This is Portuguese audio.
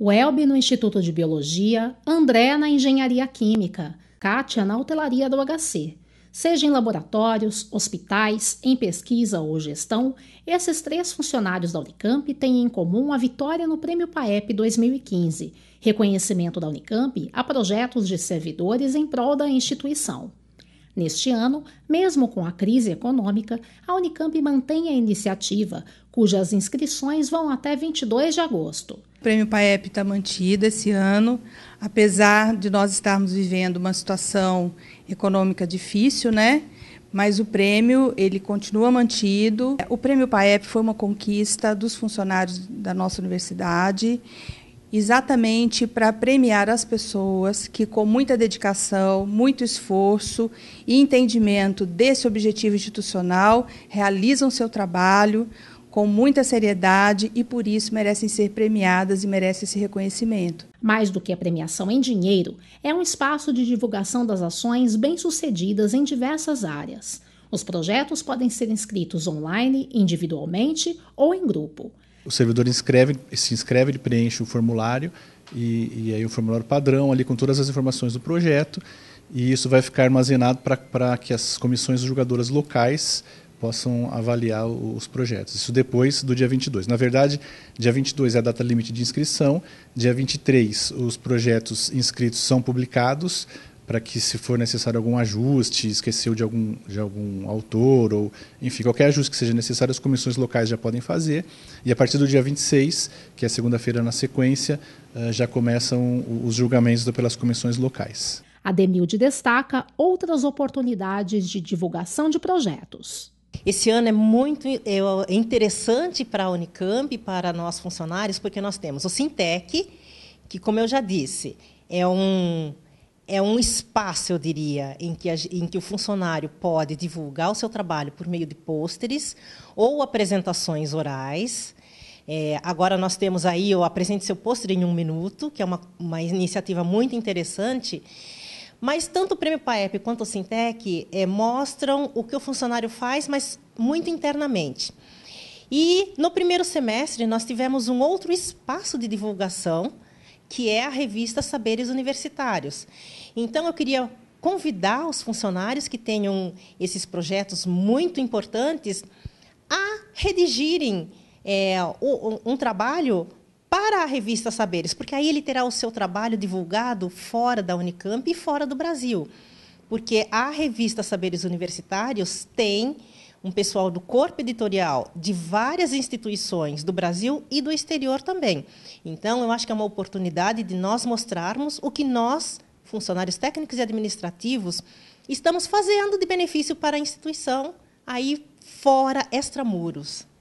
Welby no Instituto de Biologia, André na Engenharia Química, Kátia na Hotelaria do HC. Seja em laboratórios, hospitais, em pesquisa ou gestão, esses três funcionários da Unicamp têm em comum a vitória no Prêmio PAEP 2015, reconhecimento da Unicamp a projetos de servidores em prol da instituição. Neste ano, mesmo com a crise econômica, a Unicamp mantém a iniciativa, cujas inscrições vão até 22 de agosto. O Prêmio PAEP está mantido esse ano, apesar de nós estarmos vivendo uma situação econômica difícil, né? Mas o prêmio ele continua mantido. O prêmio PAEP foi uma conquista dos funcionários da nossa universidade exatamente para premiar as pessoas que, com muita dedicação, muito esforço e entendimento desse objetivo institucional, realizam seu trabalho com muita seriedade e por isso merecem ser premiadas e merecem esse reconhecimento. Mais do que a premiação em dinheiro, é um espaço de divulgação das ações bem-sucedidas em diversas áreas. Os projetos podem ser inscritos online, individualmente ou em grupo o servidor inscreve, se inscreve, ele preenche o formulário e, e aí o formulário padrão ali com todas as informações do projeto e isso vai ficar armazenado para que as comissões julgadoras locais possam avaliar os projetos. Isso depois do dia 22. Na verdade, dia 22 é a data limite de inscrição, dia 23 os projetos inscritos são publicados, para que se for necessário algum ajuste, esqueceu de algum, de algum autor, ou enfim, qualquer ajuste que seja necessário, as comissões locais já podem fazer. E a partir do dia 26, que é segunda-feira na sequência, eh, já começam os julgamentos pelas comissões locais. A Demilde destaca outras oportunidades de divulgação de projetos. Esse ano é muito é, é interessante para a Unicamp, para nós funcionários, porque nós temos o Sintec, que, como eu já disse, é um é um espaço, eu diria, em que, a, em que o funcionário pode divulgar o seu trabalho por meio de pôsteres ou apresentações orais. É, agora nós temos aí o Apresente Seu Pôster em um Minuto, que é uma, uma iniciativa muito interessante, mas tanto o Prêmio PAEP quanto o Sintec é, mostram o que o funcionário faz, mas muito internamente. E no primeiro semestre nós tivemos um outro espaço de divulgação, que é a revista Saberes Universitários. Então, eu queria convidar os funcionários que tenham esses projetos muito importantes a redigirem é, um, um trabalho para a revista Saberes, porque aí ele terá o seu trabalho divulgado fora da Unicamp e fora do Brasil. Porque a revista Saberes Universitários tem um pessoal do corpo editorial de várias instituições do Brasil e do exterior também. Então, eu acho que é uma oportunidade de nós mostrarmos o que nós, funcionários técnicos e administrativos, estamos fazendo de benefício para a instituição aí fora extramuros.